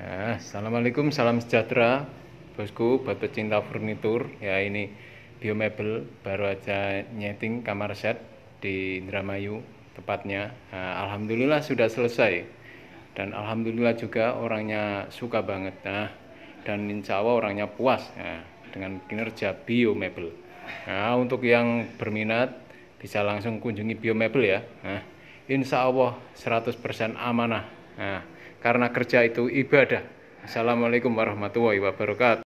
Ya, Assalamualaikum, salam sejahtera bosku buat pecinta furnitur ya ini biomebel baru aja nyeting kamar set di Indramayu tepatnya nah, Alhamdulillah sudah selesai dan Alhamdulillah juga orangnya suka banget nah dan insya Allah orangnya puas ya, dengan kinerja biomebel nah untuk yang berminat bisa langsung kunjungi biomebel ya nah, insya Allah 100% amanah nah karena kerja itu ibadah. Assalamualaikum warahmatullahi wabarakatuh.